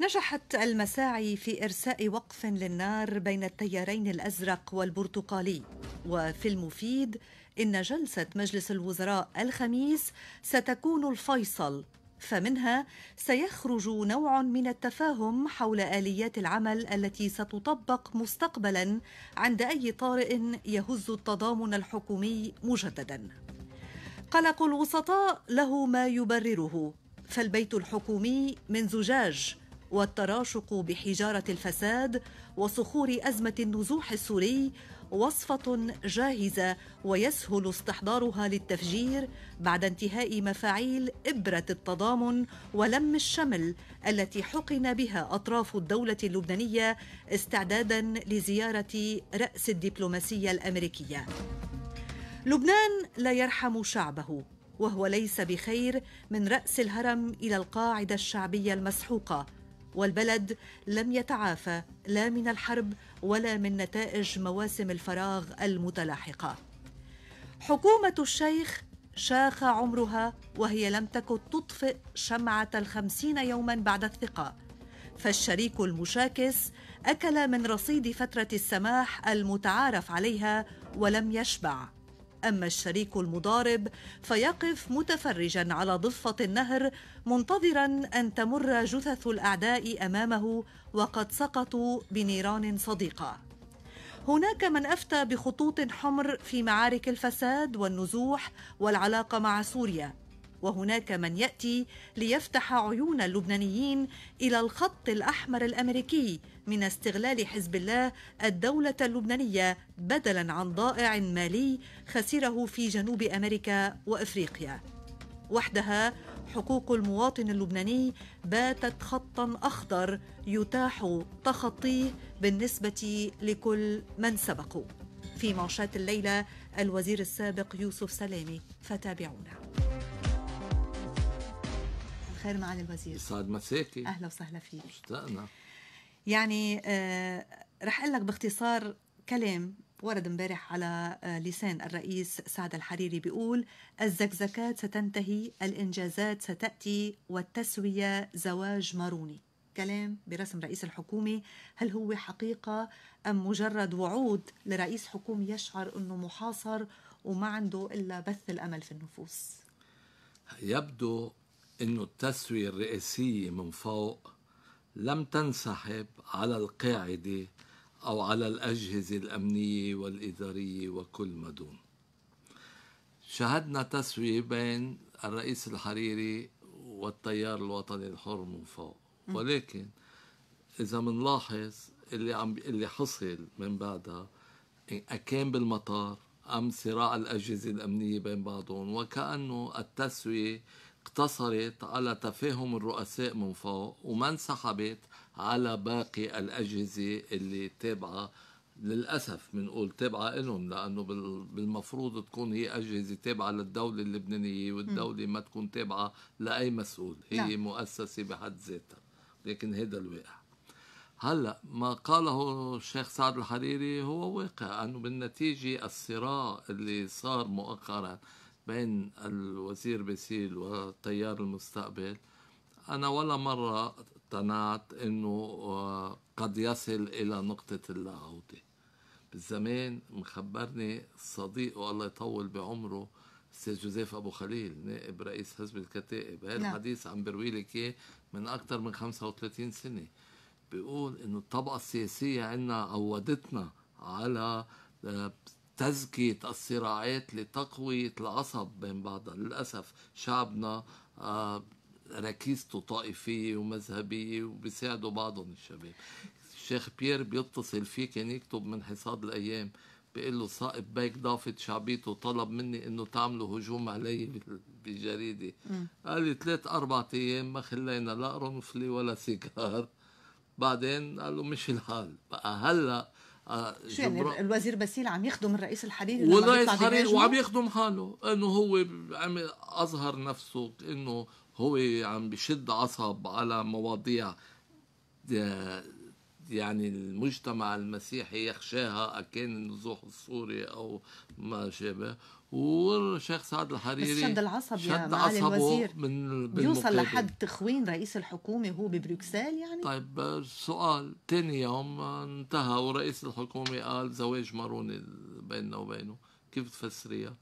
نجحت المساعي في إرساء وقف للنار بين التيارين الأزرق والبرتقالي وفي المفيد إن جلسة مجلس الوزراء الخميس ستكون الفيصل فمنها سيخرج نوع من التفاهم حول آليات العمل التي ستطبق مستقبلا عند أي طارئ يهز التضامن الحكومي مجددا قلق الوسطاء له ما يبرره فالبيت الحكومي من زجاج والتراشق بحجاره الفساد وصخور ازمه النزوح السوري وصفه جاهزه ويسهل استحضارها للتفجير بعد انتهاء مفاعيل ابره التضامن ولم الشمل التي حقن بها اطراف الدوله اللبنانيه استعدادا لزياره راس الدبلوماسيه الامريكيه لبنان لا يرحم شعبه وهو ليس بخير من راس الهرم الى القاعده الشعبيه المسحوقه والبلد لم يتعافى لا من الحرب ولا من نتائج مواسم الفراغ المتلاحقه حكومه الشيخ شاخ عمرها وهي لم تكن تطفئ شمعه الخمسين يوما بعد الثقه فالشريك المشاكس اكل من رصيد فتره السماح المتعارف عليها ولم يشبع أما الشريك المضارب فيقف متفرجا على ضفة النهر منتظرا أن تمر جثث الأعداء أمامه وقد سقطوا بنيران صديقة هناك من أفتى بخطوط حمر في معارك الفساد والنزوح والعلاقة مع سوريا وهناك من ياتي ليفتح عيون اللبنانيين الى الخط الاحمر الامريكي من استغلال حزب الله الدوله اللبنانيه بدلا عن ضائع مالي خسره في جنوب امريكا وافريقيا وحدها حقوق المواطن اللبناني باتت خطا اخضر يتاح تخطيه بالنسبه لكل من سبقوا في معشات الليله الوزير السابق يوسف سلامي فتابعونا الخير معالي الوزير سعد مساكي اهلا وسهلا فيك اشتقنا يعني آه، رح اقول لك باختصار كلام ورد امبارح على آه، لسان الرئيس سعد الحريري بيقول الزكزكات ستنتهي الانجازات ستاتي والتسويه زواج ماروني كلام برسم رئيس الحكومة هل هو حقيقة أم مجرد وعود لرئيس حكومة يشعر أنه محاصر وما عنده إلا بث الأمل في النفوس يبدو انه التسوية الرئاسية من فوق لم تنسحب على القاعدة أو على الأجهزة الأمنية والإدارية وكل ما دون شهدنا تسوية بين الرئيس الحريري والتيار الوطني الحر من فوق ولكن إذا منلاحظ اللي عم اللي حصل من بعدها اكان بالمطار أم صراع الأجهزة الأمنية بين بعضهم وكأنه التسوية اقتصرت على تفاهم الرؤساء من فوق وما انسحبت على باقي الأجهزة اللي تابعة للأسف بنقول تابعة لهم لأنه بالمفروض تكون هي أجهزة تابعة للدولة اللبنانية والدولة ما تكون تابعة لأي مسؤول هي لا. نعم. مؤسسة بحد ذاتها لكن هذا الواقع هلا ما قاله الشيخ سعد الحريري هو واقع انه بالنتيجه الصراع اللي صار مؤخرا بين الوزير بيسيل وتيار المستقبل أنا ولا مرة اقتنعت أنه آه، قد يصل إلى نقطة اللاعودة بالزمان مخبرني صديق والله يطول بعمره استاذ جوزيف ابو خليل نائب رئيس حزب الكتائب هذا نعم. الحديث عم بروي لك اياه من اكثر من 35 سنه بيقول انه الطبقه السياسيه عندنا عودتنا على آه، تزكية الصراعات لتقوية العصب بين بعضها للأسف شعبنا آه، ركيزته طائفية ومذهبية وبيساعدوا بعضهم الشباب الشيخ بيير بيتصل فيه كان يكتب من حصاد الأيام بيقول له صائب بيك ضافت شعبيته وطلب مني انه تعملوا هجوم علي بالجريده قال لي ثلاث اربع ايام ما خلينا لا قرنفله ولا سيجار بعدين قال له مش الحال بقى هلا آه، شو يعني الوزير باسيل عم يخدم الرئيس الحريري والرئيس الحريري وعم يخدم حاله انه هو عم اظهر نفسه انه هو عم بشد عصب على مواضيع آه، يعني المجتمع المسيحي يخشاها أكان النزوح السوري أو ما شابه والشيخ سعد الحريري شد العصب شد يا معالي الوزير من بيوصل لحد تخوين رئيس الحكومة هو ببروكسل يعني طيب سؤال ثاني يوم انتهى ورئيس الحكومة قال زواج ماروني بيننا وبينه كيف تفسريها؟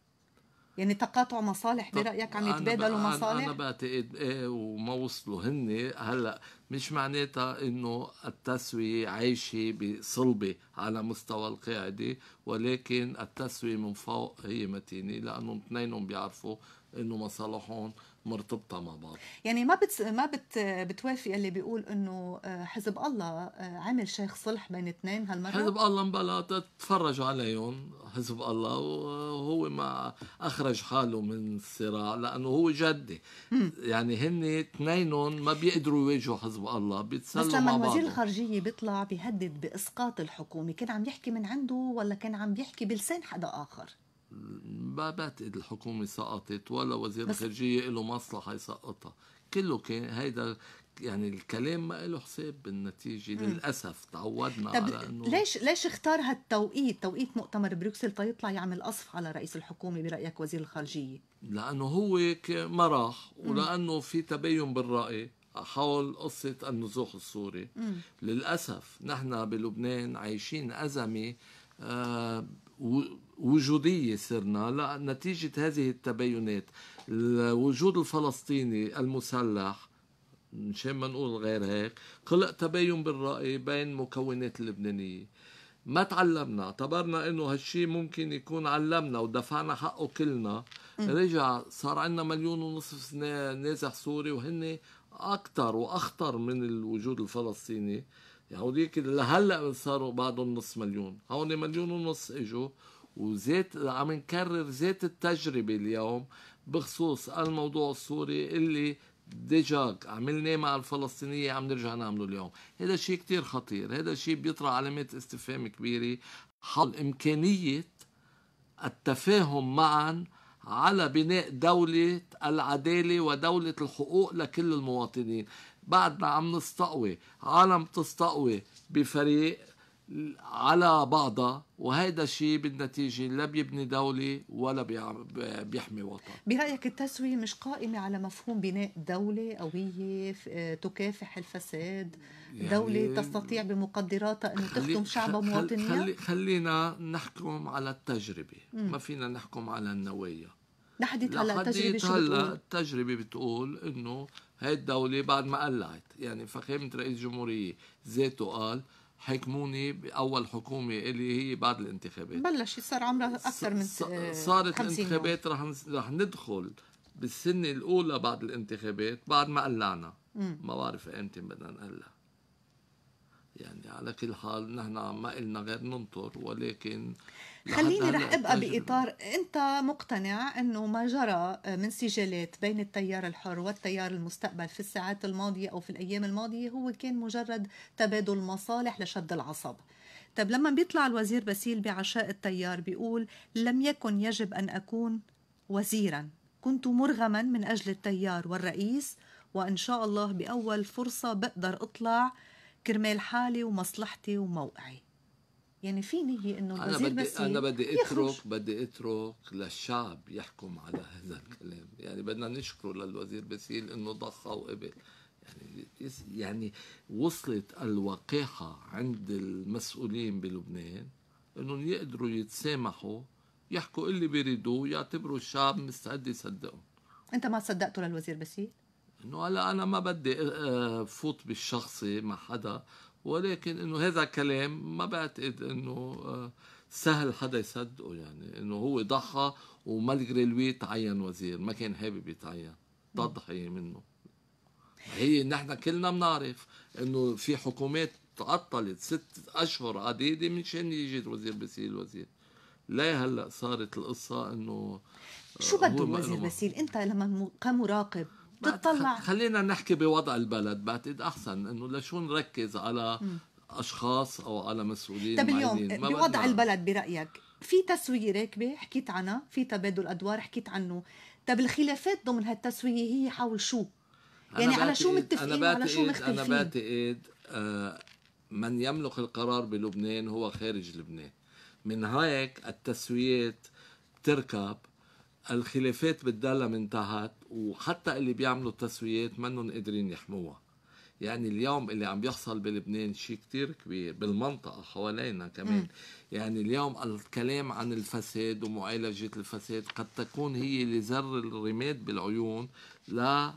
يعني تقاطع مصالح برايك عم يتبادلوا مصالح انا بعتقد ايه وما وصلوا هن هلا مش معناتها انه التسويه عايشه بصلبه على مستوى القاعده ولكن التسويه من فوق هي متينه لانه اثنينهم بيعرفوا انه مصالحهم مرتبطه مع بعض يعني ما بت ما بت بتوافق اللي بيقول انه آه، حزب الله آه، عمل شيخ صلح بين اثنين هالمره حزب الله مبلا تفرجوا عليهم حزب الله وهو ما اخرج حاله من الصراع لانه هو جدي يعني هن اثنينهم ما بيقدروا يواجهوا حزب الله بيتسلوا بس لما وزير الخارجيه بيطلع بيهدد باسقاط الحكومه كان عم يحكي من عنده ولا كان عم بيحكي بلسان حدا اخر ما بعتقد الحكومة سقطت ولا وزير الخارجية له مصلحة يسقطها كله كان هيدا يعني الكلام ما له حساب بالنتيجة مم. للأسف تعودنا طب على أنه ليش ليش اختار هالتوقيت توقيت مؤتمر بروكسل تيطلع يعمل قصف على رئيس الحكومة برأيك وزير الخارجية لأنه هو ما راح ولأنه في تباين بالرأي حول قصة النزوح السوري مم. للأسف نحن بلبنان عايشين أزمة آه وجودية صرنا نتيجة هذه التباينات الوجود الفلسطيني المسلح مشان ما نقول غير هيك خلق تباين بالرأي بين مكونات اللبنانية ما تعلمنا اعتبرنا انه هالشي ممكن يكون علمنا ودفعنا حقه كلنا رجع صار عندنا مليون ونصف نازح سوري وهن اكثر واخطر من الوجود الفلسطيني هوديك لهلا صاروا بعضهم نص مليون هون مليون ونص اجوا وزيت عم نكرر زيت التجربة اليوم بخصوص الموضوع السوري اللي ديجاك عملناه مع الفلسطينية عم نرجع نعمله اليوم هذا شيء كتير خطير هذا شيء بيطرح علامات استفهام كبيرة حول إمكانية التفاهم معا على بناء دولة العدالة ودولة الحقوق لكل المواطنين بعدنا عم نستقوي عالم تستقوي بفريق على بعضها وهيدا الشيء بالنتيجة لا بيبني دولة ولا بيحمي وطن برأيك التسوية مش قائمة على مفهوم بناء دولة قوية تكافح الفساد يعني دولة تستطيع بمقدراتها أن تخدم شعبها ومواطنيها خلي خلينا نحكم على التجربة مم. ما فينا نحكم على النوايا لحديت هلا التجربة شو هلا التجربة بتقول إنه هاي الدولة بعد ما قلعت يعني فخامة رئيس الجمهورية ذاته قال حكموني بأول حكومة اللي هي بعد الانتخابات بلش صار عمرها أكثر من صارت الانتخابات رح رح ندخل بالسنة الأولى بعد الانتخابات بعد ما قلعنا ما بعرف إمتى بدنا نقلع يعني على كل حال نحن ما قلنا غير ننطر ولكن خليني رح ابقى باطار انت مقتنع انه ما جرى من سجالات بين التيار الحر والتيار المستقبل في الساعات الماضيه او في الايام الماضيه هو كان مجرد تبادل مصالح لشد العصب طب لما بيطلع الوزير باسيل بعشاء التيار بيقول لم يكن يجب ان اكون وزيرا كنت مرغما من اجل التيار والرئيس وان شاء الله باول فرصه بقدر اطلع كرمال حالي ومصلحتي وموقعي يعني في نية انه انا بدي بس انا بدي اترك بدي اترك للشعب يحكم على هذا الكلام، يعني بدنا نشكره للوزير بسيل انه ضخ وقبل، يعني يعني وصلت الوقاحة عند المسؤولين بلبنان انهم يقدروا يتسامحوا يحكوا اللي بيريدوه يعتبروا الشعب مستعد يصدقهم انت ما صدقته للوزير بسيل؟ انه هلا انا ما بدي آه، فوت بالشخصي مع حدا ولكن انه هذا كلام ما بعتقد انه آه، سهل حدا يصدقه يعني انه هو ضحى وملغري لوي تعين وزير ما كان حابب يتعين تضحيه منه هي نحن كلنا بنعرف انه في حكومات تعطلت ست اشهر عديده مشان يجي الوزير بصير الوزير ليه هلا صارت القصه انه آه، شو بده الوزير باسيل انت لما كمراقب بتطلع خلينا نحكي بوضع البلد بعتقد احسن انه لشو نركز على م. اشخاص او على مسؤولين طب اليوم بوضع بدنا. البلد برايك في تسويه راكبه حكيت عنها في تبادل ادوار حكيت عنه طب الخلافات ضمن هالتسويه هي حول شو يعني على شو متفقين على شو مختلفين انا بعتقد آه، من يملك القرار بلبنان هو خارج لبنان من هيك التسويات بتركب الخلافات من تحت وحتى اللي بيعملوا التسويات منهم قادرين يحموها يعني اليوم اللي عم بيحصل بلبنان شيء كتير كبير بالمنطقة حوالينا كمان م. يعني اليوم الكلام عن الفساد ومعالجة الفساد قد تكون هي لزر الرماد بالعيون لا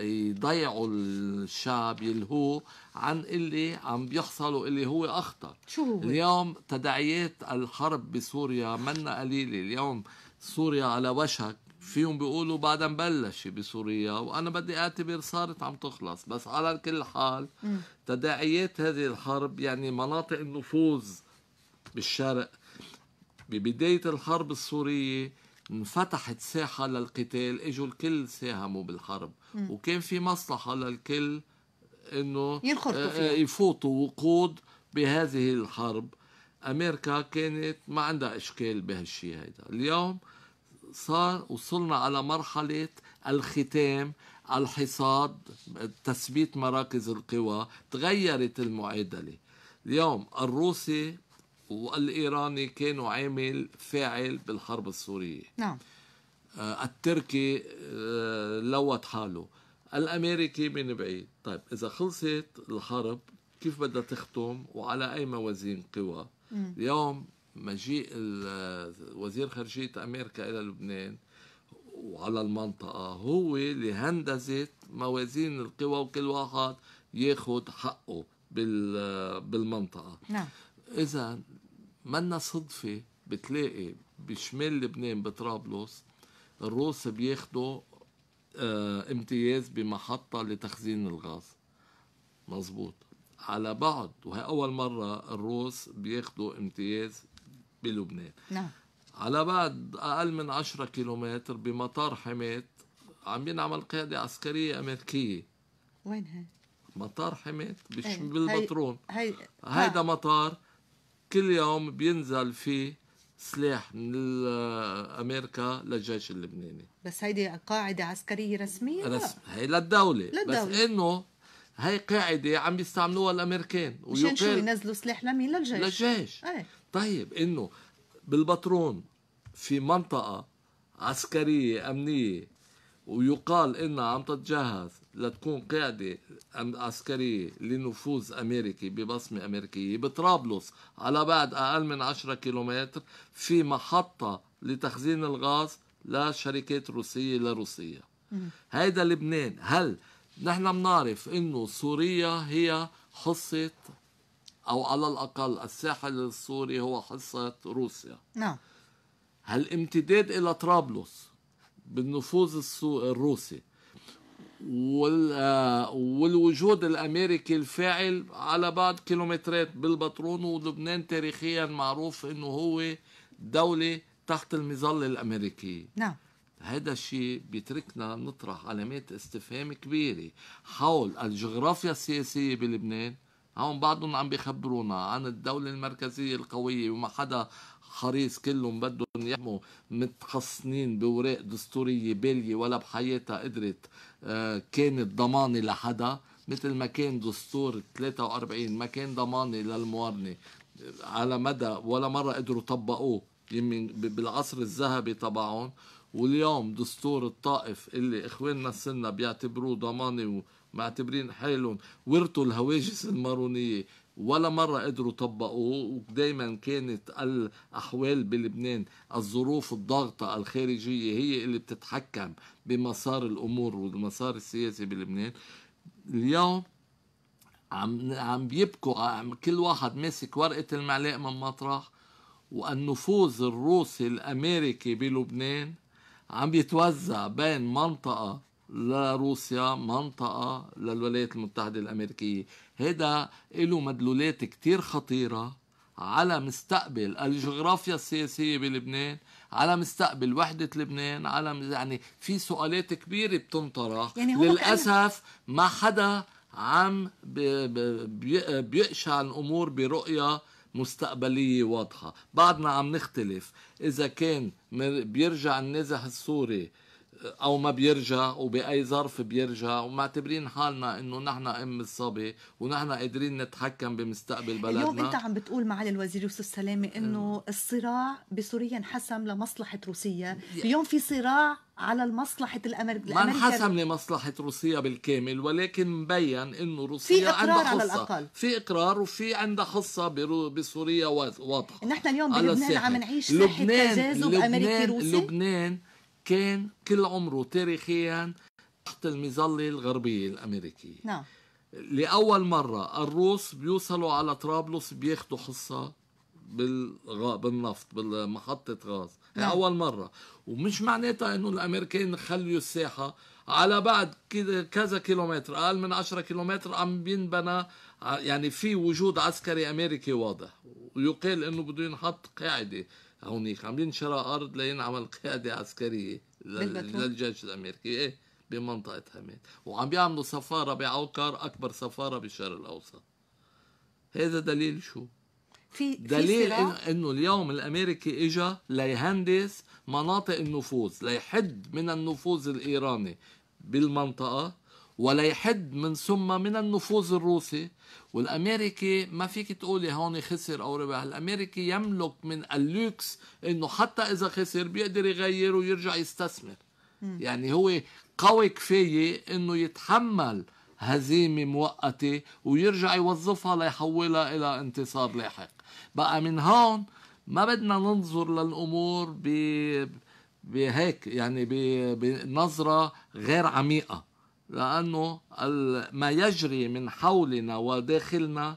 يضيعوا الشعب يلهوه عن اللي عم بيحصل واللي هو أخطر شو هو؟ اليوم تداعيات الحرب بسوريا منا قليلة اليوم سوريا على وشك فيهم بيقولوا بعدها مبلشة بسوريا وانا بدي اعتبر صارت عم تخلص بس على كل حال تداعيات هذه الحرب يعني مناطق النفوذ بالشرق ببدايه الحرب السوريه انفتحت ساحة للقتال اجوا الكل ساهموا بالحرب وكان في مصلحة للكل انه آه، يفوتوا وقود بهذه الحرب امريكا كانت ما عندها اشكال بهالشيء هيدا اليوم صار وصلنا على مرحله الختام الحصاد تثبيت مراكز القوى تغيرت المعادله اليوم الروسي والايراني كانوا عامل فاعل بالحرب السوريه نعم آه، التركي آه، لوت حاله الامريكي من بعيد طيب اذا خلصت الحرب كيف بدها تختم وعلى اي موازين قوى اليوم مجيء وزير خارجية أمريكا إلى لبنان وعلى المنطقة هو اللي هندزت موازين القوى وكل واحد ياخد حقه بالمنطقة نعم إذا منا صدفة بتلاقي بشمال لبنان بطرابلس الروس بياخدوا آه، امتياز بمحطة لتخزين الغاز مظبوط على بعض وهي أول مرة الروس بياخدوا امتياز بلبنان نعم على بعد أقل من 10 كيلومتر بمطار حماة عم ينعمل قيادة عسكرية أمريكية وين هي؟ مطار حماة ايه. بالبطرون هي... هي... هيدا آه. مطار كل يوم بينزل فيه سلاح من امريكا للجيش اللبناني بس هيدي قاعده عسكريه رسميه رسم هي للدوله, للدولة. بس انه هاي قاعدة عم يستعملوها الأمريكان مشان شو ينزلوا سلاح لمين للجيش للجيش أي. طيب إنه بالبطرون في منطقة عسكرية أمنية ويقال إنها عم تتجهز لتكون قاعدة عسكرية لنفوذ أمريكي ببصمة أمريكية بطرابلس على بعد أقل من 10 كيلومتر في محطة لتخزين الغاز لشركات روسية لروسيا هيدا لبنان هل نحن بنعرف انه سوريا هي حصة او على الاقل الساحل السوري هو حصة روسيا نعم هالامتداد الى طرابلس بالنفوذ الروسي والوجود الامريكي الفاعل على بعد كيلومترات بالبطرون ولبنان تاريخيا معروف انه هو دوله تحت المظله الامريكيه نعم هذا الشيء بيتركنا نطرح علامات استفهام كبيرة حول الجغرافيا السياسية بلبنان هون بعضهم عم بيخبرونا عن الدولة المركزية القوية وما حدا حريص كلهم بدهم يحموا متخصنين بأوراق دستورية بالية ولا بحياتها قدرت آه، كانت ضمانة لحدا مثل ما كان دستور 43 ما كان ضمانة للموارنة على مدى ولا مرة قدروا طبقوه بالعصر الذهبي تبعهم واليوم دستور الطائف اللي اخواننا السنة بيعتبروه ضماني ومعتبرين حالهم ورثوا الهواجس المارونية ولا مرة قدروا طبقوه ودايما كانت الأحوال بلبنان الظروف الضاغطة الخارجية هي اللي بتتحكم بمسار الأمور والمسار السياسي بلبنان اليوم عم عم بيبكوا عم كل واحد ماسك ورقة المعلق من مطرح والنفوذ الروسي الأمريكي بلبنان عم بيتوزع بين منطقة لروسيا منطقة للولايات المتحدة الأمريكية هذا له مدلولات كتير خطيرة على مستقبل الجغرافيا السياسية بلبنان على مستقبل وحدة لبنان على يعني في سؤالات كبيرة بتنطرح يعني للأسف ما حدا عم بيقشع الأمور برؤية مستقبلية واضحة بعدنا عم نختلف إذا كان بيرجع النازح السوري او ما بيرجع وباي ظرف بيرجع ومعتبرين حالنا انه نحن ام الصبي ونحن قادرين نتحكم بمستقبل بلدنا اليوم انت عم بتقول معالي الوزير يوسف سلامه انه الصراع بسوريا انحسم لمصلحه روسيا اليوم في صراع على المصلحة الأمريكية ما انحسم لمصلحة روسيا بالكامل ولكن مبين انه روسيا في عندها حصة على الأقل. في إقرار وفي عندها حصة بسوريا واضحة نحن اليوم بلبنان عم نعيش في تجاذب أمريكي روسي لبنان كان كل عمره تاريخيا تحت المظلة الغربية الأمريكية نعم لأول مرة الروس بيوصلوا على طرابلس بياخدوا حصة بالغ... بالنفط بمحطة غاز نعم. هي أول مرة ومش معناتها أنه الأمريكان خلوا الساحة على بعد كذا كيلومتر أقل من 10 كيلومتر عم بينبنى يعني في وجود عسكري أمريكي واضح ويقال أنه بده ينحط قاعدة هونيك عم شراء ارض لينعمل قياده عسكريه للجيش الامريكي إيه، بمنطقه حميد وعم بيعملوا سفاره بعوكر اكبر سفاره بالشرق الاوسط هذا دليل شو في دليل إن انه اليوم الامريكي اجى ليهندس مناطق النفوذ ليحد من النفوذ الايراني بالمنطقه ولا يحد من ثم من النفوذ الروسي والامريكي ما فيك تقولي هون خسر او ربح الامريكي يملك من اللوكس انه حتى اذا خسر بيقدر يغير ويرجع يستثمر م. يعني هو قوي كفايه انه يتحمل هزيمة مؤقتة ويرجع يوظفها ليحولها إلى انتصار لاحق بقى من هون ما بدنا ننظر للأمور ب... بهيك يعني بنظرة غير عميقة لأنه ما يجري من حولنا وداخلنا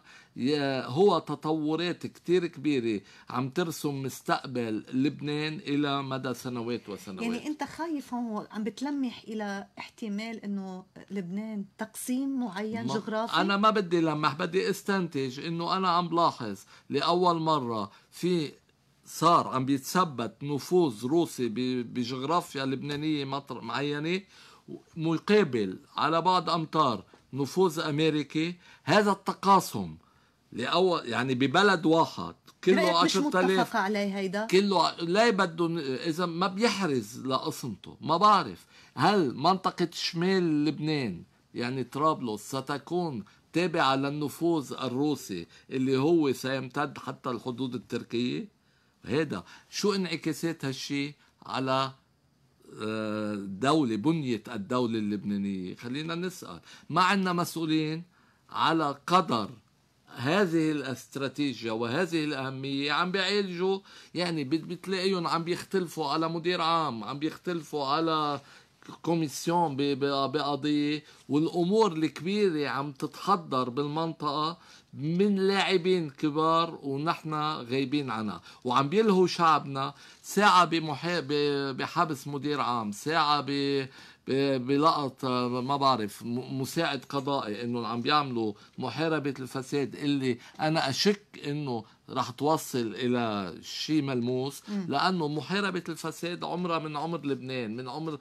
هو تطورات كتير كبيرة عم ترسم مستقبل لبنان إلى مدى سنوات وسنوات يعني أنت خايف هون عم بتلمح إلى احتمال أنه لبنان تقسيم معين ما جغرافي أنا ما بدي لمح بدي استنتج أنه أنا عم بلاحظ لأول مرة في صار عم بيتثبت نفوذ روسي بجغرافيا لبنانية معينة مقابل على بعض أمتار نفوذ أمريكي هذا التقاسم لأول يعني ببلد واحد كله 10000 مش متفق عليه هيدا كله لا بدهم اذا ما بيحرز لقسمته ما بعرف هل منطقه شمال لبنان يعني طرابلس ستكون تابعة للنفوذ الروسي اللي هو سيمتد حتى الحدود التركية هذا شو انعكاسات هالشي على دولة بنية الدولة اللبنانية خلينا نسأل ما عندنا مسؤولين على قدر هذه الاستراتيجية وهذه الأهمية عم بيعالجوا يعني بتلاقيهم عم بيختلفوا على مدير عام عم بيختلفوا على كوميسيون بقضية والأمور الكبيرة عم تتحضر بالمنطقة من لاعبين كبار ونحن غايبين عنها وعم بيلهوا شعبنا ساعة بمحي... بحبس مدير عام ساعة ب... بلقط ما بعرف مساعد قضائي انه عم بيعملوا محاربه الفساد اللي انا اشك انه رح توصل الى شيء ملموس م. لانه محاربه الفساد عمرها من عمر لبنان من عمر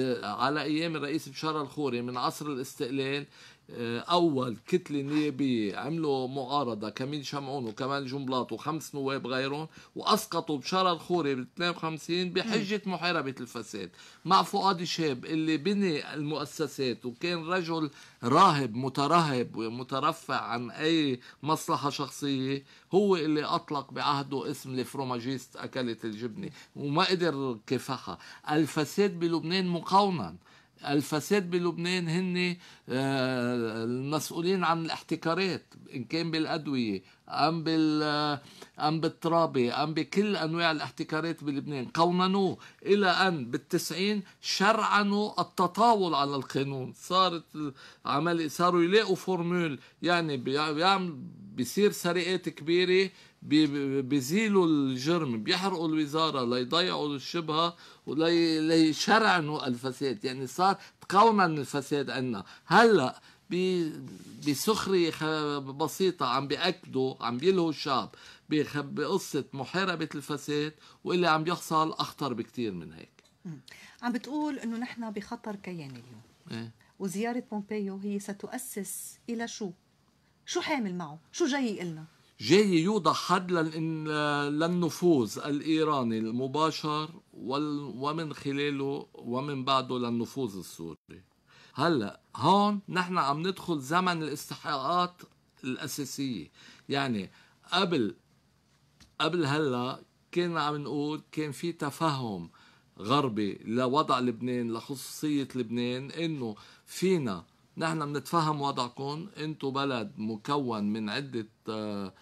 آه، على ايام الرئيس بشار الخوري من عصر الاستقلال آه، اول كتله نيابيه عملوا معارضه كمين شمعون وكمال جنبلاط وخمس نواب غيرهم واسقطوا بشارة الخوري ب 52 بحجه محاربه الفساد مع فؤاد شاب اللي بني المؤسسات وكان رجل راهب مترهب ومترفع عن اي مصلحه شخصيه هو اللي اطلق بعهده اسم الفروماجيست اكلت الجبنه وما قدر كافحها الفساد بلبنان مقاوما الفساد بلبنان هن آه، المسؤولين عن الاحتكارات ان كان بالادويه ام بال آه، ام بالترابي ام بكل انواع الاحتكارات بلبنان قوننوه الى ان بالتسعين شرعنوا التطاول على القانون صارت عمل صاروا يلاقوا فورمول يعني بيعمل بيصير سرقات كبيره بيزيلوا الجرم بيحرقوا الوزاره ليضيعوا الشبهه وليشرعنوا الفساد يعني صار تقاوما الفساد عندنا هلا بسخرية بسيطة عم بيأكدوا عم بيلهوا الشعب بقصة محاربة الفساد واللي عم يحصل أخطر بكثير من هيك عم بتقول أنه نحن بخطر كياني اليوم إيه؟ وزيارة بومبيو هي ستؤسس إلى شو؟ شو حامل معه؟ شو جاي إلنا؟ جاي يوضع حد للنفوذ الإيراني المباشر ومن خلاله ومن بعده للنفوذ السوري هلأ هون نحن عم ندخل زمن الاستحقاقات الأساسية يعني قبل قبل هلأ كنا عم نقول كان في تفهم غربي لوضع لبنان لخصوصية لبنان انه فينا نحن بنتفهم وضعكم انتم بلد مكون من عدة آه،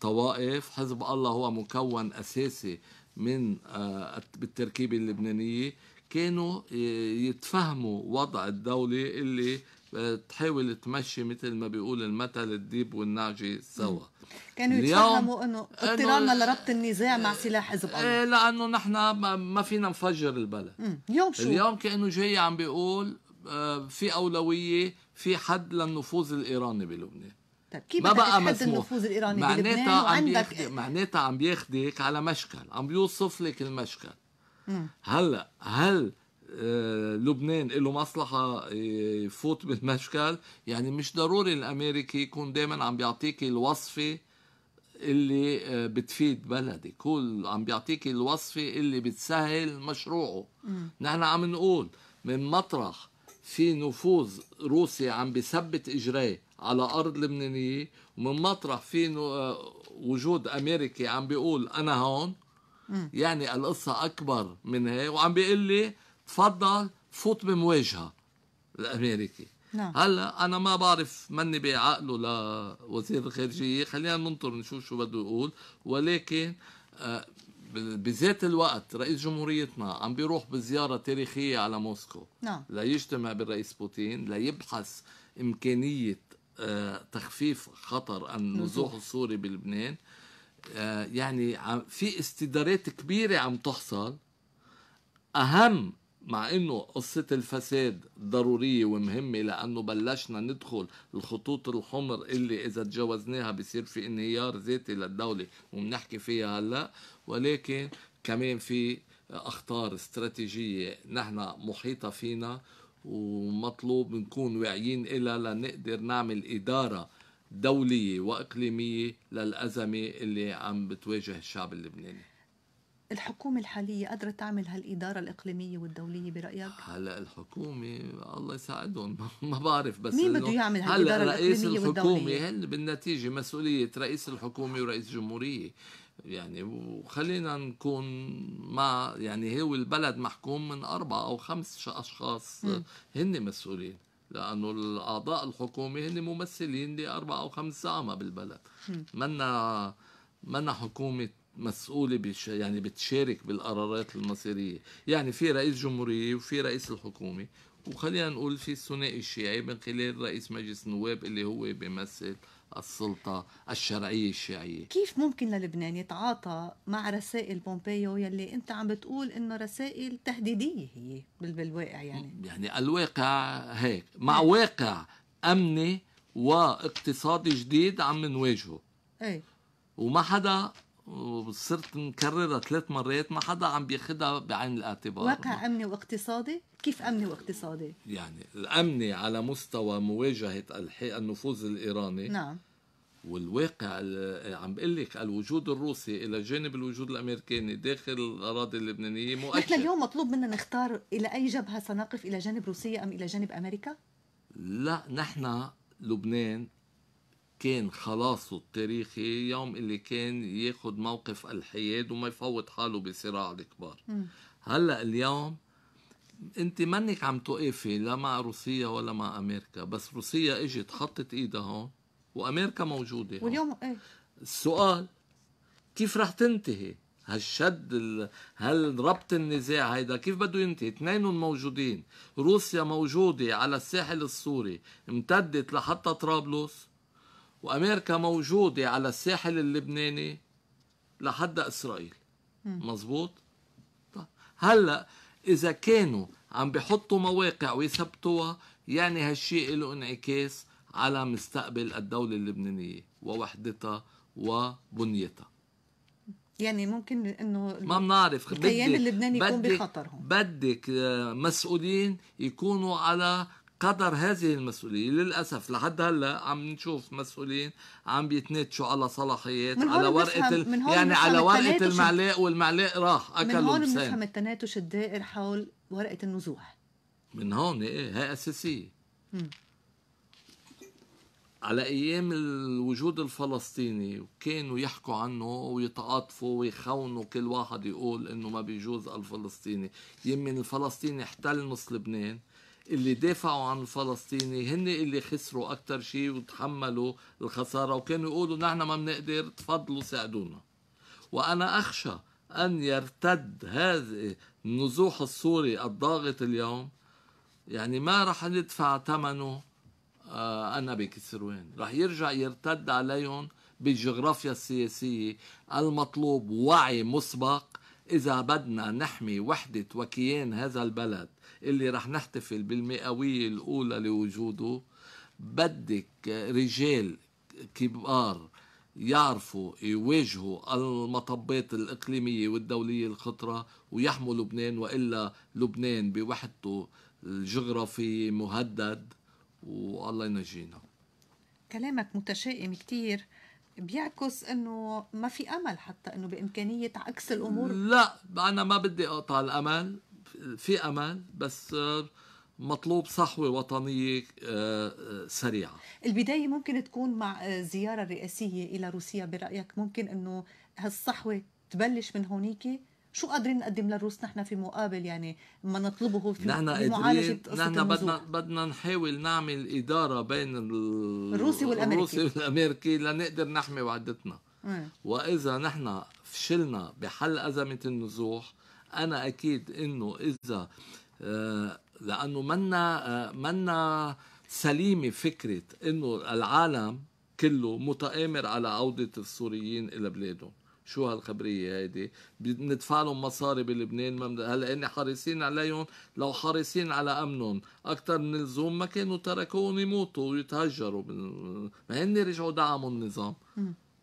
طوائف حزب الله هو مكون أساسي من آه، بالتركيبة اللبنانية كانوا آه، يتفهموا وضع الدولة اللي تحاول تمشي مثل ما بيقول المثل الديب والنعجة سوا كانوا يتفهموا انه اضطرارنا لربط النزاع مع سلاح حزب الله ايه لانه نحن ما فينا نفجر البلد اليوم شو اليوم كانه جاي عم بيقول آه، في أولوية في حد للنفوذ الإيراني بلبنان طيب كيف ما بقى مسموح النفوذ الايراني معناتها عم بياخدك معناتها عم بياخدك على مشكل عم بيوصف لك المشكل هلا هل آه، لبنان له مصلحة آه، يفوت بالمشكل يعني مش ضروري الأمريكي يكون دايما عم بيعطيك الوصفة اللي بتفيد بلدك هو عم بيعطيك الوصفة اللي بتسهل مشروعه نحن عم نقول من مطرح في نفوذ روسي عم بثبت اجريه على ارض لبنانيه ومن مطرح في آه، وجود امريكي عم بيقول انا هون يعني القصه اكبر من هي وعم بيقول لي تفضل فوت بمواجهه الامريكي نعم. هلا انا ما بعرف مني بعقله لوزير الخارجيه خلينا ننطر نشوف شو بده يقول ولكن آه، بذات الوقت رئيس جمهوريتنا عم بيروح بزياره تاريخيه على موسكو نعم ليجتمع بالرئيس بوتين ليبحث امكانيه آه، تخفيف خطر النزوح السوري بلبنان آه، يعني في استدارات كبيره عم تحصل اهم مع انه قصة الفساد ضرورية ومهمة لانه بلشنا ندخل الخطوط الحمر اللي اذا تجاوزناها بصير في انهيار ذاتي للدولة وبنحكي فيها هلا ولكن كمان في اخطار استراتيجية نحن محيطة فينا ومطلوب نكون واعيين إلى لنقدر نعمل إدارة دولية وإقليمية للأزمة اللي عم بتواجه الشعب اللبناني الحكومة الحالية قادرة تعمل هالإدارة الإقليمية والدولية برأيك؟ هلا الحكومة الله يساعدهم ما بعرف بس مين بده يعمل هالإدارة هلا رئيس الإقليمية الحكومة هن بالنتيجة مسؤولية رئيس الحكومة ورئيس الجمهورية يعني وخلينا نكون مع يعني هو البلد محكوم من أربعة أو خمس أشخاص هن مسؤولين لانه الاعضاء الحكومه هن ممثلين لاربع او خمس زعماء بالبلد منا منا حكومه مسؤولة بش يعني بتشارك بالقرارات المصيرية يعني في رئيس جمهورية وفي رئيس الحكومة وخلينا نقول في الثنائي الشيعي من خلال رئيس مجلس النواب اللي هو بيمثل السلطة الشرعية الشيعية كيف ممكن للبنان يتعاطى مع رسائل بومبيو يلي أنت عم بتقول إنه رسائل تهديدية هي بالواقع يعني يعني الواقع هيك مع هيك. نعم. واقع أمني واقتصادي جديد عم نواجهه ايه وما حدا وصرت نكررها ثلاث مرات ما حدا عم بياخدها بعين الاعتبار واقع امني واقتصادي كيف امني واقتصادي يعني الامني على مستوى مواجهه الحي النفوذ الايراني نعم والواقع عم بقول لك الوجود الروسي الى جانب الوجود الامريكاني داخل الاراضي اللبنانيه مؤكد نحن اليوم مطلوب منا نختار الى اي جبهه سنقف الى جانب روسيا ام الى جانب امريكا؟ لا نحن لبنان كان خلاصه التاريخي يوم اللي كان ياخذ موقف الحياد وما يفوت حاله بصراع الكبار هلا اليوم انت منك عم توقفي لا مع روسيا ولا مع امريكا بس روسيا اجت حطت ايدها هون وامريكا موجوده هون. واليوم ايه السؤال كيف رح تنتهي هالشد هالربط النزاع هيدا كيف بده ينتهي اثنين موجودين روسيا موجودة على الساحل السوري امتدت لحتى طرابلس وامريكا موجوده على الساحل اللبناني لحد اسرائيل مزبوط طيب. هلا اذا كانوا عم بيحطوا مواقع ويثبتوها يعني هالشيء له انعكاس على مستقبل الدوله اللبنانيه ووحدتها وبنيتها يعني ممكن انه ما بنعرف الكيان اللبناني يكون بخطرهم بدك آه، مسؤولين يكونوا على قدر هذه المسؤوليه للاسف لحد هلا عم نشوف مسؤولين عم بيتناتشوا على صلاحيات على ورقه ال... يعني على ورقه المعلق والمعلق راح اكلوا من هون بنفهم التناتش الدائر حول ورقه النزوح من هون ايه هي اساسيه على ايام الوجود الفلسطيني وكانوا يحكوا عنه ويتعاطفوا ويخونوا كل واحد يقول انه ما بيجوز الفلسطيني يمن الفلسطيني احتل نص لبنان اللي دافعوا عن الفلسطيني هن اللي خسروا اكثر شيء وتحملوا الخسارة وكانوا يقولوا نحن ما بنقدر تفضلوا ساعدونا وأنا أخشى أن يرتد هذا النزوح السوري الضاغط اليوم يعني ما راح ندفع ثمنه آه، أنا بكسروان راح يرجع يرتد عليهم بالجغرافيا السياسية المطلوب وعي مسبق إذا بدنا نحمي وحدة وكيان هذا البلد اللي رح نحتفل بالمئوية الأولى لوجوده بدك رجال كبار يعرفوا يواجهوا المطبات الإقليمية والدولية الخطرة ويحموا لبنان وإلا لبنان بوحدته الجغرافية مهدد والله ينجينا كلامك متشائم كتير بيعكس انه ما في امل حتى انه بامكانيه عكس الامور لا انا ما بدي اقطع الامل في امل بس مطلوب صحوه وطنيه آه، آه، سريعه البدايه ممكن تكون مع آه، زياره رئاسيه الى روسيا برايك ممكن انه هالصحوه تبلش من هونيك شو قادرين نقدم للروس نحن في مقابل يعني ما نطلبه في نحن معالجه قصه نحن بدنا بدنا نحاول نعمل اداره بين الروسي والامريكي الروسي والامريكي لنقدر نحمي وعدتنا واذا نحن فشلنا بحل ازمه النزوح انا اكيد انه اذا آه، لانه منا آه، منا سليمه فكره انه العالم كله متآمر على عودة السوريين إلى بلادهم شو هالخبريه هيدي بندفع لهم مصاري بلبنان ما هلا هن حريصين عليهم لو حريصين على امنهم اكثر من اللزوم ما كانوا تركوهم يموتوا ويتهجروا ما هن رجعوا دعموا النظام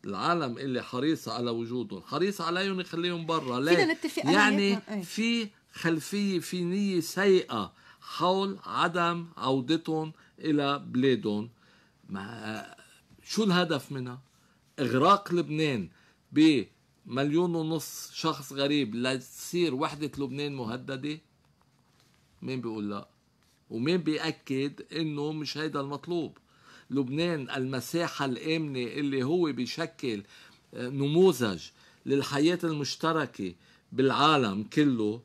العالم اللي حريصه على وجودهم حريص عليهم يخليهم برا ليه يعني إيه. في خلفيه في نيه سيئه حول عدم عودتهم الى بلادهم ما شو الهدف منها اغراق لبنان بمليون ونص شخص غريب لتصير وحدة لبنان مهددة مين بيقول لا ومين بيأكد انه مش هيدا المطلوب لبنان المساحة الآمنة اللي هو بيشكل آه، نموذج للحياة المشتركة بالعالم كله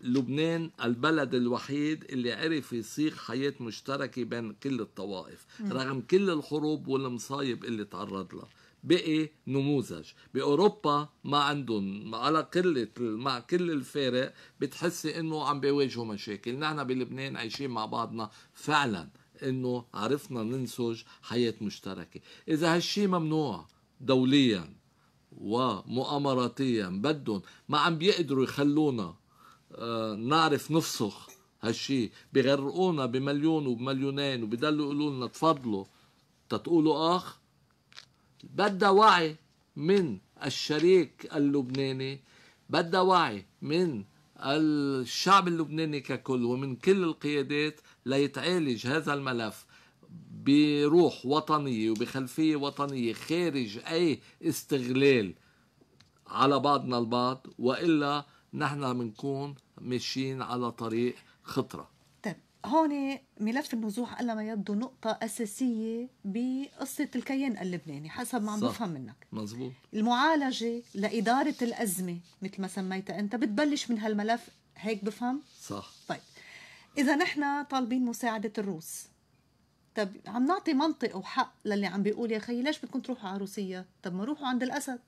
لبنان البلد الوحيد اللي عرف يصيغ حياة مشتركة بين كل الطوائف م. رغم كل الحروب والمصايب اللي تعرض لها بقي نموذج باوروبا ما عندهم على قله مع كل الفارق بتحسي انه عم بيواجهوا مشاكل نحن بلبنان عايشين مع بعضنا فعلا انه عرفنا ننسج حياه مشتركه اذا هالشي ممنوع دوليا ومؤامراتيا بدهم ما عم بيقدروا يخلونا آه، نعرف نفسخ هالشي بغرقونا بمليون وبمليونين وبضلوا يقولوا لنا تفضلوا تتقولوا اخ بدها وعي من الشريك اللبناني بدها وعي من الشعب اللبناني ككل ومن كل القيادات ليتعالج هذا الملف بروح وطنية وبخلفية وطنية خارج أي استغلال على بعضنا البعض وإلا نحن بنكون ماشيين على طريق خطره هون ملف النزوح ألا ما يبدو نقطة أساسية بقصة الكيان اللبناني حسب ما عم بفهم منك مزبوط. المعالجة لإدارة الأزمة مثل ما سميتها أنت بتبلش من هالملف هيك بفهم؟ صح طيب إذا نحن طالبين مساعدة الروس طب عم نعطي منطق وحق للي عم بيقول يا خيي ليش بدكم تروحوا على روسيا؟ طب ما روحوا عند الأسد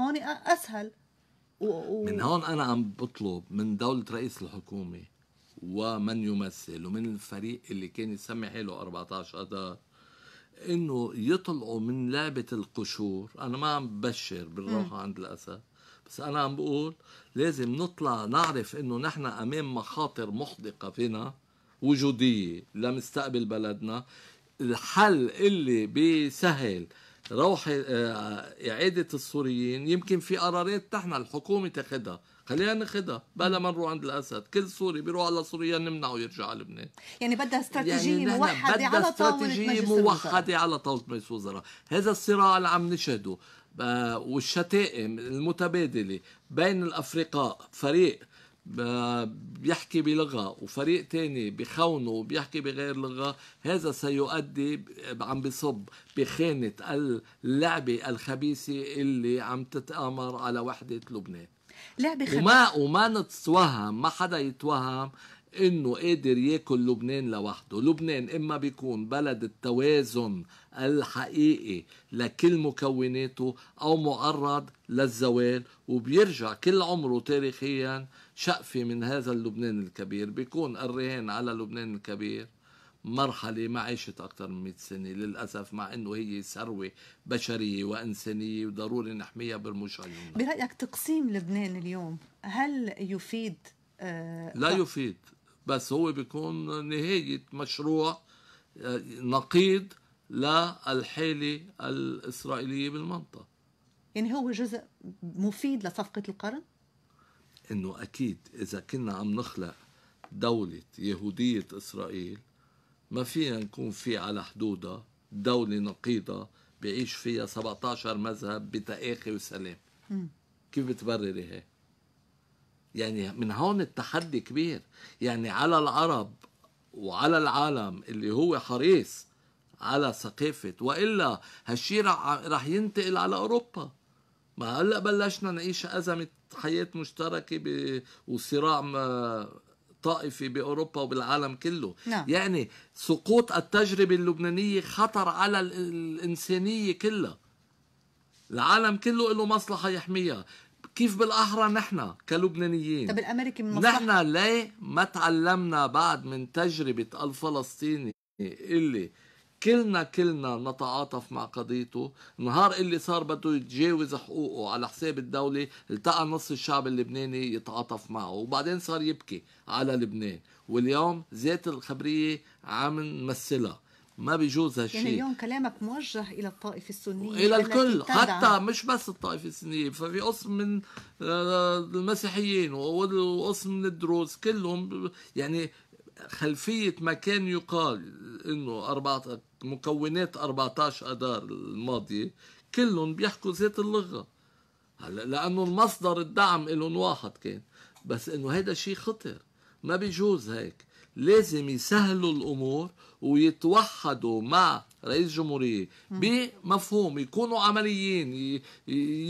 هون أسهل و... و... من هون أنا عم بطلب من دولة رئيس الحكومة ومن يمثل ومن الفريق اللي كان يسمي حاله 14 اذار انه يطلعوا من لعبه القشور انا ما عم ببشر بالروحه عند الاسد بس انا عم بقول لازم نطلع نعرف انه نحن امام مخاطر محدقه فينا وجوديه لمستقبل بلدنا الحل اللي بيسهل روح آه، اعاده السوريين يمكن في قرارات نحن الحكومه تاخدها خلينا ناخذها بلا ما نروح عند الاسد كل سوري بيروح على سوريا نمنعه يرجع على لبنان يعني بدها يعني استراتيجيه يعني موحده على طاوله مجلس الوزراء موحده على طاوله مجلس الوزراء هذا الصراع اللي عم نشهده والشتائم المتبادله بين الافرقاء فريق بيحكي بلغة وفريق تاني بخونه وبيحكي بغير لغة هذا سيؤدي عم بصب بخانة اللعبة الخبيثة اللي عم تتآمر على وحدة لبنان لعبه خفيفه وما وما نتوهم ما حدا يتوهم انه قادر ياكل لبنان لوحده لبنان اما بيكون بلد التوازن الحقيقي لكل مكوناته او معرض للزوال وبيرجع كل عمره تاريخيا شقفه من هذا اللبنان الكبير بيكون الرهان على لبنان الكبير مرحلة ما عاشت أكثر من 100 سنة للأسف مع أنه هي ثروة بشرية وإنسانية وضروري نحميها بالمشاع برأيك تقسيم لبنان اليوم هل يفيد آه لا يفيد بس هو بيكون نهاية مشروع آه، نقيض للحالة الإسرائيلية بالمنطقة يعني هو جزء مفيد لصفقة القرن؟ انه اكيد اذا كنا عم نخلق دولة يهودية اسرائيل ما فينا نكون في على حدودها دولة نقيضة بيعيش فيها 17 مذهب بتآخي وسلام كيف بتبرري هي؟ يعني من هون التحدي كبير يعني على العرب وعلى العالم اللي هو حريص على ثقافة وإلا هالشي رح ينتقل على أوروبا ما هلا بلشنا نعيش أزمة حياة مشتركة ب... وصراع الطائفي باوروبا وبالعالم كله نعم. يعني سقوط التجربه اللبنانيه خطر على الانسانيه كلها العالم كله له مصلحه يحميها كيف بالاحرى نحن كلبنانيين طب الامريكي من مصلحة. نحن ليه ما تعلمنا بعد من تجربه الفلسطيني اللي كلنا كلنا نتعاطف مع قضيته النهار اللي صار بده يتجاوز حقوقه على حساب الدولة التقى نص الشعب اللبناني يتعاطف معه وبعدين صار يبكي على لبنان واليوم ذات الخبرية عم نمثلها ما بيجوز هالشيء يعني اليوم كلامك موجه الى الطائفه السنيه الى الكل حتى مش بس الطائفه السنيه ففي قسم من آه، المسيحيين وقسم من الدروز كلهم يعني خلفية ما كان يقال انه أربعة مكونات 14 أدار الماضية كلهم بيحكوا ذات اللغة هلا لأنه المصدر الدعم لهم واحد كان بس انه هيدا شيء خطر ما بيجوز هيك لازم يسهلوا الامور ويتوحدوا مع رئيس جمهورية بمفهوم يكونوا عمليين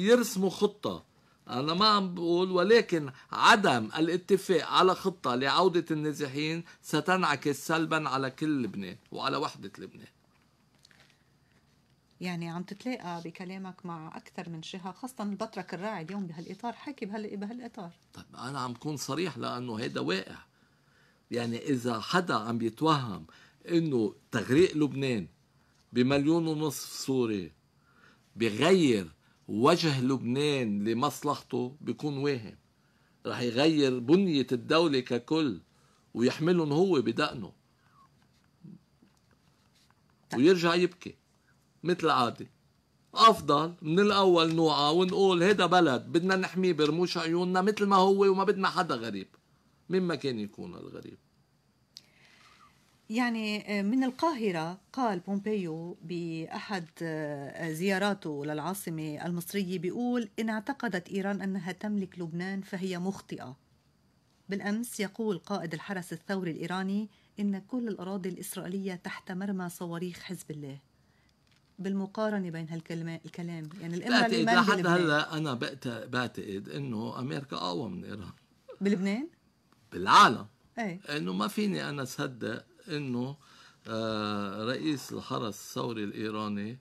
يرسموا خطة أنا ما عم بقول ولكن عدم الاتفاق على خطة لعودة النازحين ستنعكس سلبا على كل لبنان وعلى وحدة لبنان يعني عم تتلاقى بكلامك مع اكثر من جهه خاصه بطرك الراعي اليوم بهالاطار حكي بهال بهالاطار طيب انا عم بكون صريح لانه هيدا واقع يعني اذا حدا عم بيتوهم انه تغريق لبنان بمليون ونصف سوري بغير وجه لبنان لمصلحته بيكون واهم رح يغير بنية الدولة ككل ويحملهم هو بدقنه ويرجع يبكي مثل عادي افضل من الاول نوعا ونقول هيدا بلد بدنا نحميه برموش عيوننا مثل ما هو وما بدنا حدا غريب مين ما كان يكون الغريب يعني آه، من القاهرة قال بومبيو بأحد آه، زياراته للعاصمة المصرية بيقول إن اعتقدت إيران أنها تملك لبنان فهي مخطئة بالأمس يقول قائد الحرس الثوري الإيراني إن كل الأراضي الإسرائيلية تحت مرمى صواريخ حزب الله بالمقارنة بين هالكلام الكلام يعني الإمرأة بعتقد لحد هلا أنا بعتقد إنه أمريكا أقوى من إيران بلبنان؟ بالعالم إيه؟ إنه ما فيني أنا أصدق انه آه، رئيس الحرس الثوري الايراني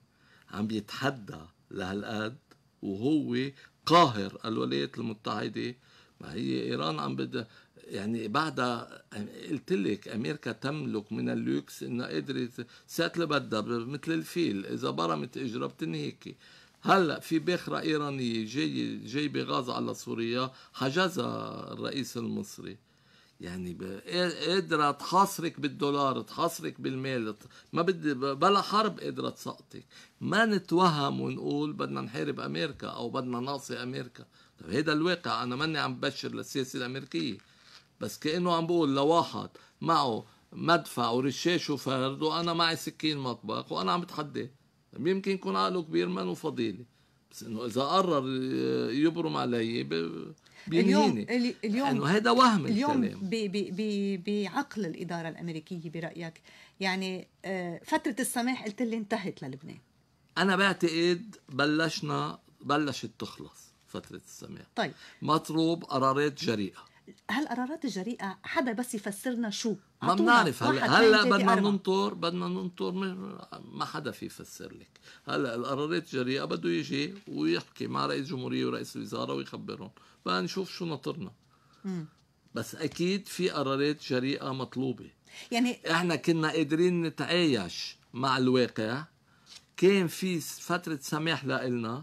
عم بيتحدى لهالقد وهو قاهر الولايات المتحده ما هي ايران عم بدها يعني بعدها قلت لك امريكا تملك من اللوكس انها قدرت سات بدها مثل الفيل اذا برمت اجره بتنهيكي هلا في باخره ايرانيه جاي جاي بغاز على سوريا حجزها الرئيس المصري يعني قادره تحاصرك بالدولار تحاصرك بالمال ما بدي بلا حرب قادره تسقطك ما نتوهم ونقول بدنا نحارب امريكا او بدنا نقصي امريكا طيب هيدا الواقع انا ماني عم ببشر للسياسه الامريكيه بس كانه عم بقول لواحد معه مدفع ورشاش وفرد وانا معي سكين مطبخ وانا عم بتحداه طيب يمكن يكون عقله كبير منه فضيلة بس انه اذا قرر يبرم علي اليوم اليوم يعني هذا وهم اليوم بعقل الاداره الامريكيه برايك يعني آه، فتره السماح قلت لي انتهت للبنان انا بعتقد بلشنا بلشت تخلص فتره السماح طيب مطلوب قرارات جريئه هالقرارات الجريئه حدا بس يفسرنا شو ما بنعرف هلا هلا بدنا ننطر بدنا ننطر ما حدا في يفسر لك هلا القرارات الجريئه بده يجي ويحكي مع رئيس الجمهوريه ورئيس الوزاره ويخبرهم بقى نشوف شو ناطرنا بس اكيد في قرارات جريئه مطلوبه يعني احنا كنا قادرين نتعايش مع الواقع كان في فتره سماح لنا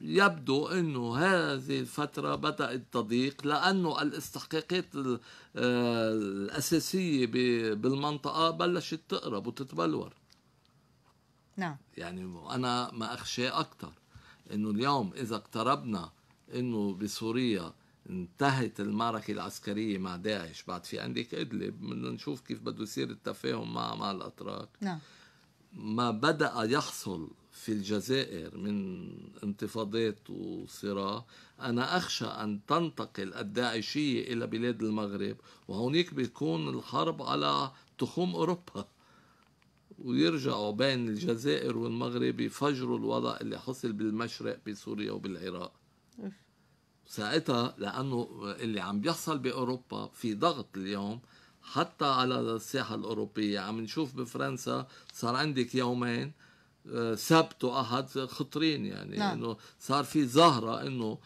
يبدو انه هذه الفتره بدات تضيق لانه الاستحقاقات آه، الاساسيه بالمنطقه بلشت تقرب وتتبلور نعم يعني انا ما اخشى اكثر انه اليوم اذا اقتربنا انه بسوريا انتهت المعركة العسكرية مع داعش بعد في عندك إدلب بدنا نشوف كيف بده يصير التفاهم مع مع الأتراك نعم. ما بدأ يحصل في الجزائر من انتفاضات وصراع أنا أخشى أن تنتقل الداعشية إلى بلاد المغرب وهونيك بتكون الحرب على تخوم أوروبا ويرجعوا بين الجزائر والمغرب يفجروا الوضع اللي حصل بالمشرق بسوريا وبالعراق ساعتها لأنه اللي عم بيحصل بأوروبا في ضغط اليوم حتى على الساحة الأوروبية عم نشوف بفرنسا صار عندك يومين سبت واحد خطرين يعني نعم. انه صار في ظاهره انه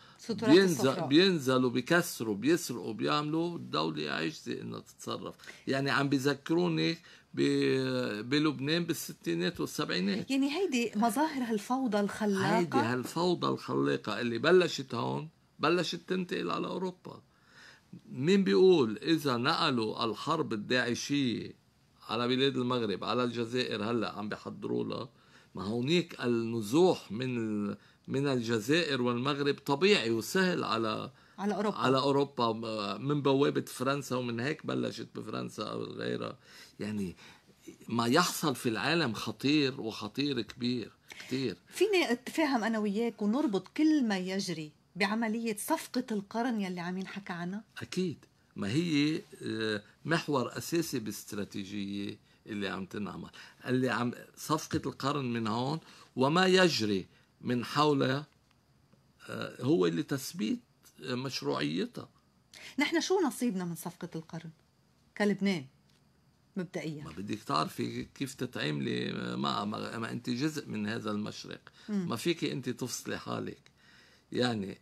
بينزل بينزلوا بكسروا بيسرقوا بيعملوا الدوله عجزه انها تتصرف يعني عم بذكروني بلبنان بالستينات والسبعينات يعني هيدي مظاهر هالفوضى الخلاقه هيدي هالفوضى الخلاقه اللي بلشت هون بلشت تنتقل على اوروبا مين بيقول اذا نقلوا الحرب الداعشيه على بلاد المغرب على الجزائر هلا عم بيحضروا لها ما هونيك النزوح من من الجزائر والمغرب طبيعي وسهل على على اوروبا على اوروبا من بوابه فرنسا ومن هيك بلشت بفرنسا او غيرها يعني ما يحصل في العالم خطير وخطير كبير كثير فيني اتفاهم انا وياك ونربط كل ما يجري بعمليه صفقه القرن يلي عم ينحكى عنها اكيد ما هي آه، محور اساسي باستراتيجيه اللي عم تنعمل اللي عم صفقة القرن من هون وما يجري من حولها آه، هو اللي تثبيت مشروعيتها نحن شو نصيبنا من صفقة القرن كلبنان مبدئيا ما بدك تعرفي كيف تتعاملي آه، مع ما انت جزء من هذا المشرق م. ما فيك انت تفصلي حالك يعني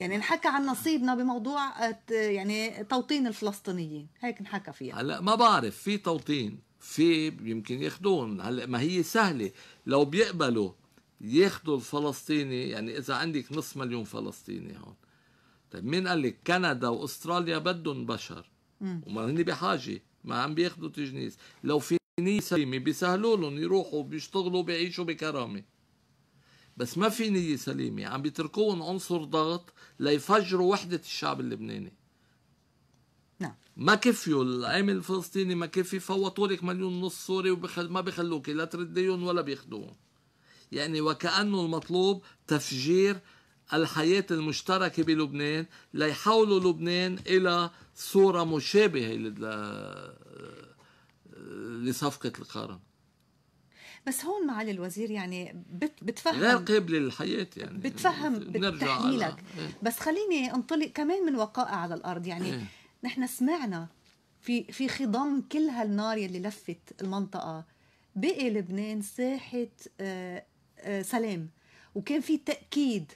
يعني نحكى عن نصيبنا بموضوع آه، يعني توطين الفلسطينيين هيك نحكى فيها هلا ما بعرف في توطين في يمكن ياخذون هلا ما هي سهله لو بيقبلوا ياخذوا الفلسطيني يعني اذا عندك نص مليون فلسطيني هون طيب مين قال لك كندا واستراليا بدهم بشر وما هن بحاجه ما عم بياخذوا تجنيس لو في نيه بيسهلوا لهم يروحوا بيشتغلوا بيعيشوا بكرامه بس ما في نية سليمة عم بيتركون عنصر ضغط ليفجروا وحدة الشعب اللبناني نعم ما كفيوا العامل الفلسطيني ما كفي فوتوا لك مليون ونص سوري وبخل ما بخلوك لا ترديهم ولا بياخذوهم يعني وكأنه المطلوب تفجير الحياة المشتركة بلبنان ليحولوا لبنان إلى صورة مشابهة آه، آه، لصفقة القرن بس هون معالي الوزير يعني بتفهم غير قابله للحياه يعني بتفهم إيه؟ بس خليني انطلق كمان من وقائع على الارض يعني إيه. نحن سمعنا في في خضم كل هالنار يلي لفت المنطقه بقي لبنان ساحه آآ آه، آآ آه، سلام وكان في تاكيد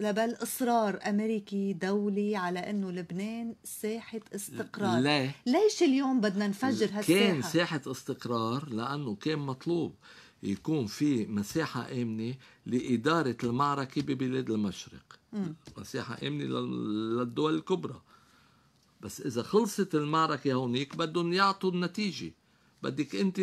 بل اصرار امريكي دولي على انه لبنان ساحه استقرار ليه؟ ليش اليوم بدنا نفجر هالساحه كان ساحه استقرار لانه كان مطلوب يكون في مساحه امنه لاداره المعركه ببلاد المشرق م. مساحه امنه للدول الكبرى بس اذا خلصت المعركه هونيك بدهم يعطوا النتيجه بدك انت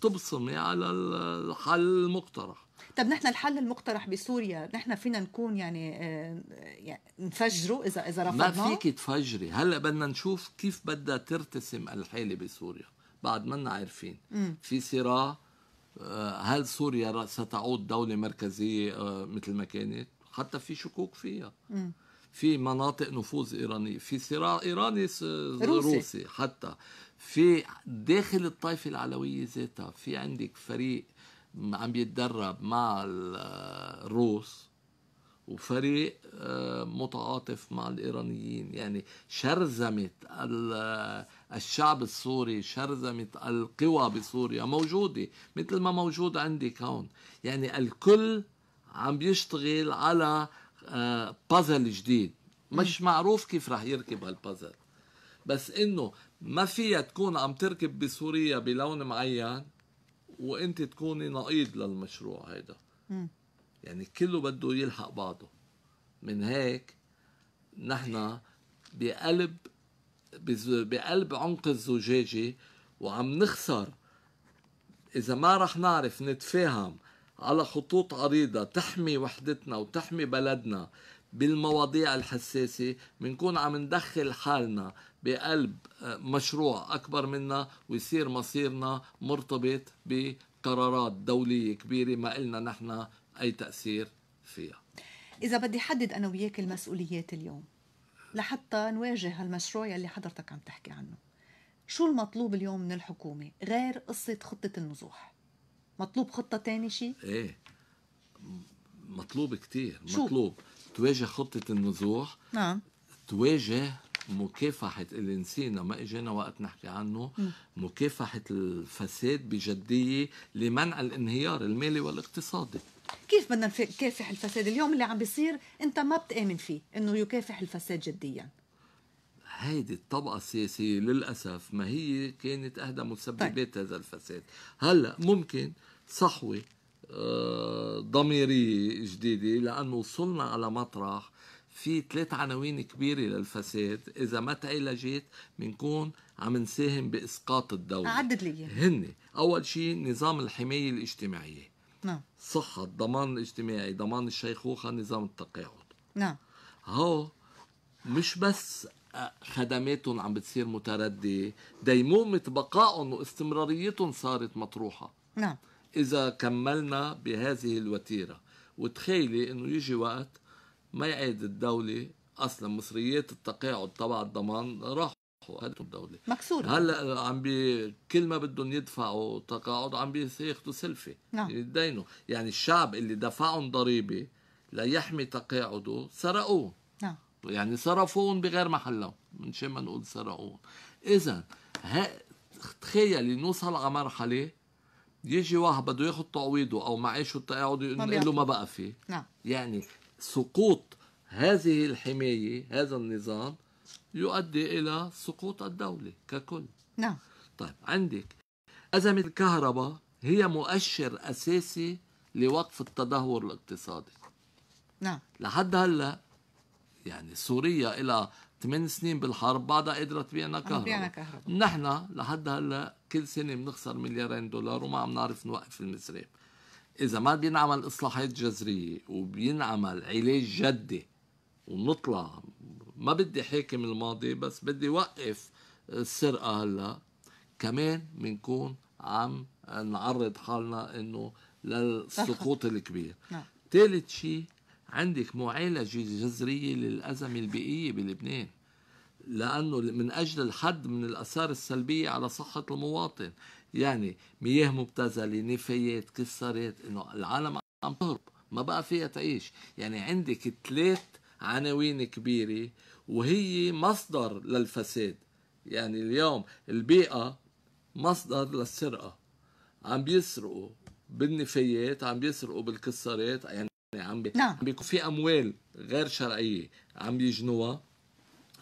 تبصمي على الحل المقترح طب نحن الحل المقترح بسوريا نحن فينا نكون يعني, آه، يعني نفجره اذا اذا رفضناه ما فيك تفجري هلا بدنا نشوف كيف بدها ترتسم الحاله بسوريا بعد ما عارفين م. في صراع آه، هل سوريا ستعود دولة مركزية آه، مثل ما كانت حتى في شكوك فيها م. في مناطق نفوذ إيرانية في صراع إيراني روسي. روسي حتى في داخل الطائفة العلوية ذاتها في عندك فريق عم بيتدرب مع الروس وفريق آه، متعاطف مع الايرانيين يعني شرذمه آه، الشعب السوري شرذمه القوى بسوريا موجوده مثل ما موجود عندي كون يعني الكل عم بيشتغل على بازل آه، جديد مش معروف كيف رح يركب هالبازل بس انه ما فيها تكون عم تركب بسوريا بلون معين وانت تكوني نقيض للمشروع هيدا يعني كله بده يلحق بعضه من هيك نحن بقلب بقلب عمق الزجاجة وعم نخسر إذا ما رح نعرف نتفاهم على خطوط عريضة تحمي وحدتنا وتحمي بلدنا بالمواضيع الحساسة بنكون عم ندخل حالنا بقلب آه، مشروع أكبر منا ويصير مصيرنا مرتبط بقرارات دولية كبيرة ما إلنا نحن أي تأثير فيها إذا بدي حدد أنا وياك المسؤوليات اليوم لحتى نواجه هالمشروع يلي حضرتك عم تحكي عنه شو المطلوب اليوم من الحكومة غير قصة خطة النزوح مطلوب خطة تاني شيء؟ ايه مطلوب كتير شو؟ مطلوب تواجه خطة النزوح نعم تواجه مكافحة اللي نسينا ما إجينا وقت نحكي عنه مكافحة الفساد بجدية لمنع الانهيار المالي والاقتصادي كيف بدنا نكافح الفساد اليوم اللي عم بيصير انت ما بتآمن فيه انه يكافح الفساد جديا هيدي الطبقة السياسية للأسف ما هي كانت أحدى طيب. مسببات طيب. هذا الفساد هلأ ممكن صحوة آه، ضميرية جديدة لأنه وصلنا على مطرح في ثلاث عناوين كبيره للفساد اذا ما تعالجت بنكون عم نساهم باسقاط الدوله عدد لي هن اول شيء نظام الحمايه الاجتماعيه نعم صحه الضمان الاجتماعي ضمان الشيخوخه نظام التقاعد نعم هو مش بس خدماتهم عم بتصير متردية ديمومة بقائهم واستمراريتهم صارت مطروحة نعم إذا كملنا بهذه الوتيرة وتخيلي أنه يجي وقت ما يعيد الدولة أصلا مصريات التقاعد تبع الضمان راحوا هدول الدولة مكسورة هلا عم بي كل ما بدهم يدفعوا تقاعد عم بياخذوا سلفة نعم يتدينوا يعني الشعب اللي دفعهم ضريبة ليحمي تقاعده سرقوه نعم يعني صرفوهم بغير محلهم من شان ما نقول سرقوهم إذا تخيلي نوصل على مرحلة يجي واحد بده ياخذ تعويضه او معاشه التقاعدي يقول له ما بقى فيه نعم يعني سقوط هذه الحماية هذا النظام يؤدي إلى سقوط الدولة ككل نعم طيب عندك أزمة الكهرباء هي مؤشر أساسي لوقف التدهور الاقتصادي نعم لحد هلا يعني سوريا إلى 8 سنين بالحرب بعدها قدرت تبيعنا كهرباء كهرباء نحن لحد هلا كل سنه بنخسر مليارين دولار وما عم نعرف نوقف المسراب إذا ما بينعمل إصلاحات جذرية وبينعمل علاج جدي ونطلع ما بدي حاكم الماضي بس بدي وقف السرقة هلا كمان بنكون عم نعرض حالنا انه للسقوط الكبير ثالث نعم. شيء عندك معالجة جذرية للأزمة البيئية بلبنان لأنه من أجل الحد من الأثار السلبية على صحة المواطن يعني مياه مبتذله نفايات كسرات انه العالم عم تهرب ما بقى فيها تعيش يعني عندك ثلاث عناوين كبيره وهي مصدر للفساد يعني اليوم البيئه مصدر للسرقه عم بيسرقوا بالنفايات عم بيسرقوا بالكسرات يعني عم بي... نعم. عم بيكون في اموال غير شرعيه عم يجنوها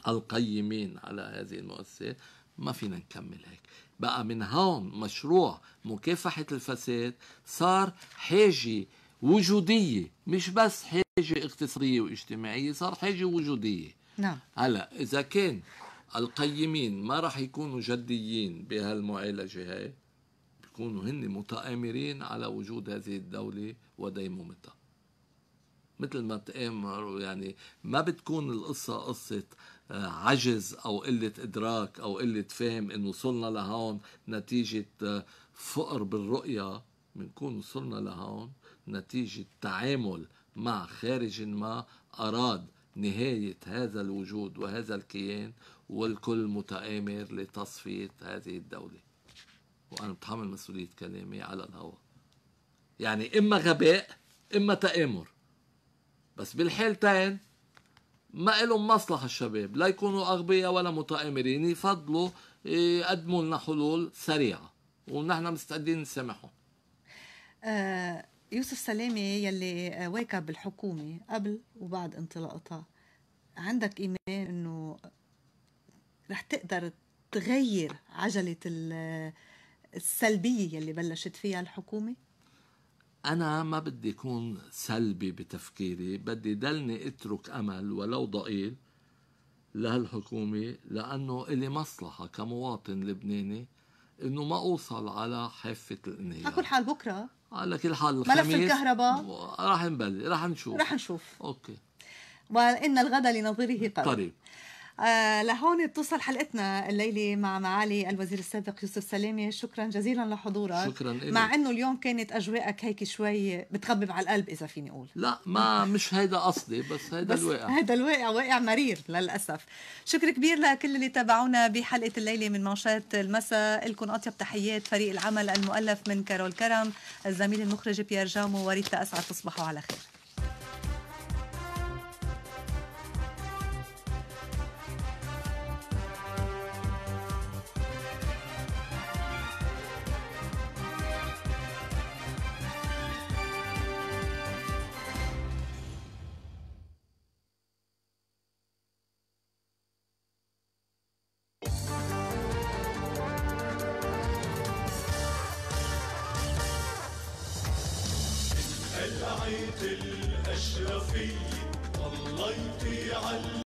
القيمين على هذه المؤسسات ما فينا نكمل هيك بقى من هون مشروع مكافحة الفساد صار حاجة وجودية مش بس حاجة اقتصادية واجتماعية صار حاجة وجودية نعم هلا إذا كان القيمين ما راح يكونوا جديين بهالمعالجة هاي بيكونوا هن متآمرين على وجود هذه الدولة وديمومتها مثل ما تآمروا يعني ما بتكون القصة قصة آه، عجز أو قلة إدراك أو قلة فهم إن وصلنا لهون نتيجة آه، فقر بالرؤية بنكون وصلنا لهون نتيجة تعامل مع خارج ما أراد نهاية هذا الوجود وهذا الكيان والكل متآمر لتصفية هذه الدولة وأنا بتحمل مسؤولية كلامي على الهواء يعني إما غباء إما تآمر بس بالحالتين ما لهم مصلحة الشباب لا يكونوا أغبياء ولا متآمرين يفضلوا يقدموا إيه، لنا حلول سريعة ونحن مستعدين نسامحهم آه، يوسف سلامة يلي آه، واكب الحكومة قبل وبعد انطلاقتها عندك إيمان أنه رح تقدر تغير عجلة آه، السلبية يلي بلشت فيها الحكومة؟ أنا ما بدي أكون سلبي بتفكيري بدي دلني أترك أمل ولو ضئيل لهالحكومة لأنه إلي مصلحة كمواطن لبناني إنه ما أوصل على حافة الانهيار على كل حال بكرة على كل حال الخميس ملف الكهرباء راح نبلي راح نشوف راح نشوف أوكي وإن الغد لنظيره قريب, قريب. آه، لهون بتوصل حلقتنا الليله مع معالي الوزير السابق يوسف سلامه شكرا جزيلا لحضورك شكرا إلي. مع انه اليوم كانت اجواءك هيك شوي بتخبب على القلب اذا فيني اقول لا ما مش هيدا قصدي بس هيدا بس الواقع هيدا الواقع واقع مرير للاسف شكر كبير لكل اللي تابعونا بحلقه الليله من منشات المساء لكم اطيب تحيات فريق العمل المؤلف من كارول كرم الزميل المخرج بيير جامو وريتا اسعد تصبحوا على خير